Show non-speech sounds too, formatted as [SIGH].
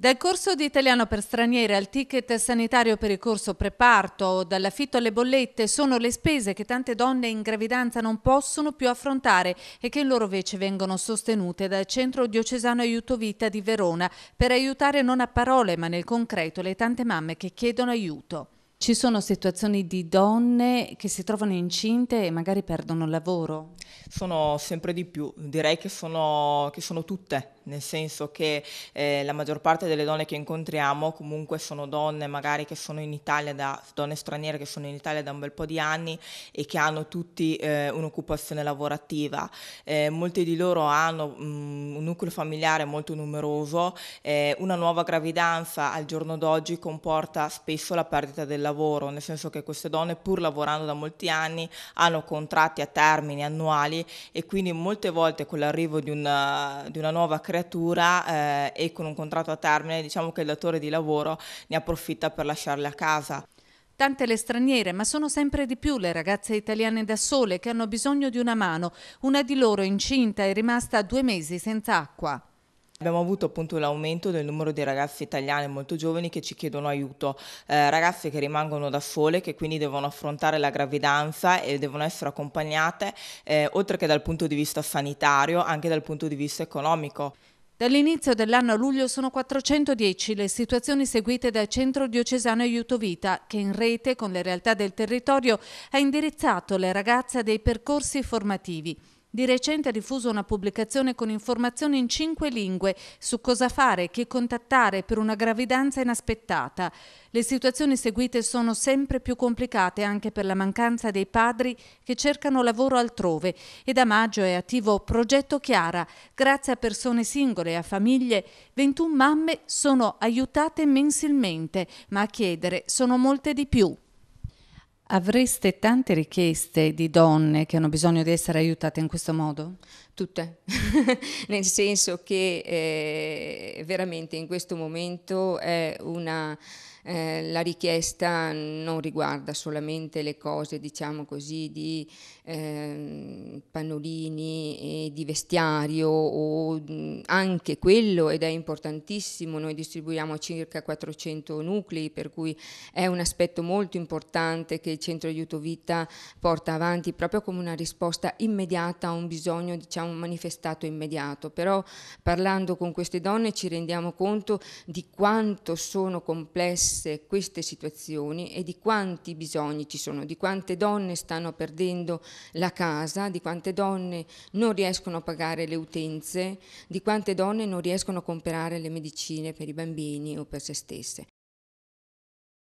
Dal corso di italiano per stranieri al ticket sanitario per il corso preparto dall'affitto alle bollette sono le spese che tante donne in gravidanza non possono più affrontare e che in loro invece vengono sostenute dal Centro Diocesano Aiuto Vita di Verona per aiutare non a parole ma nel concreto le tante mamme che chiedono aiuto. Ci sono situazioni di donne che si trovano incinte e magari perdono il lavoro? Sono sempre di più, direi che sono, che sono tutte nel senso che eh, la maggior parte delle donne che incontriamo comunque sono donne magari che sono in Italia, da, donne straniere che sono in Italia da un bel po' di anni e che hanno tutti eh, un'occupazione lavorativa. Eh, molti di loro hanno mh, mm, un nucleo familiare molto numeroso, eh, una nuova gravidanza al giorno d'oggi comporta spesso la perdita del lavoro, nel senso che queste donne pur lavorando da molti anni hanno contratti a termini annuali e quindi molte volte con l'arrivo di una, di una nuova creazione creatura eh, e con un contratto a termine diciamo che il datore di lavoro ne approfitta per lasciarle a casa. Tante le straniere, ma sono sempre di più le ragazze italiane da sole che hanno bisogno di una mano. Una di loro incinta è rimasta due mesi senza acqua. Abbiamo avuto appunto l'aumento del numero di ragazze italiane molto giovani che ci chiedono aiuto, eh, ragazze che rimangono da sole, che quindi devono affrontare la gravidanza e devono essere accompagnate, eh, oltre che dal punto di vista sanitario, anche dal punto di vista economico. Dall'inizio dell'anno a luglio sono 410 le situazioni seguite dal Centro Diocesano Aiuto Vita, che in rete con le realtà del territorio ha indirizzato le ragazze a dei percorsi formativi. Di recente ha diffuso una pubblicazione con informazioni in cinque lingue su cosa fare e chi contattare per una gravidanza inaspettata. Le situazioni seguite sono sempre più complicate anche per la mancanza dei padri che cercano lavoro altrove e da maggio è attivo Progetto Chiara. Grazie a persone singole e a famiglie, 21 mamme sono aiutate mensilmente, ma a chiedere sono molte di più. Avreste tante richieste di donne che hanno bisogno di essere aiutate in questo modo? Tutte, [LAUGHS] nel senso che eh, veramente in questo momento è una eh, la richiesta non riguarda solamente le cose diciamo così, di eh, pannolini e di vestiario o anche quello ed è importantissimo, noi distribuiamo circa 400 nuclei per cui è un aspetto molto importante che il centro aiuto vita porta avanti proprio come una risposta immediata a un bisogno diciamo manifestato immediato, però parlando con queste donne ci rendiamo conto di quanto sono complesse complesse queste situazioni e di quanti bisogni ci sono, di quante donne stanno perdendo la casa, di quante donne non riescono a pagare le utenze, di quante donne non riescono a comprare le medicine per i bambini o per se stesse.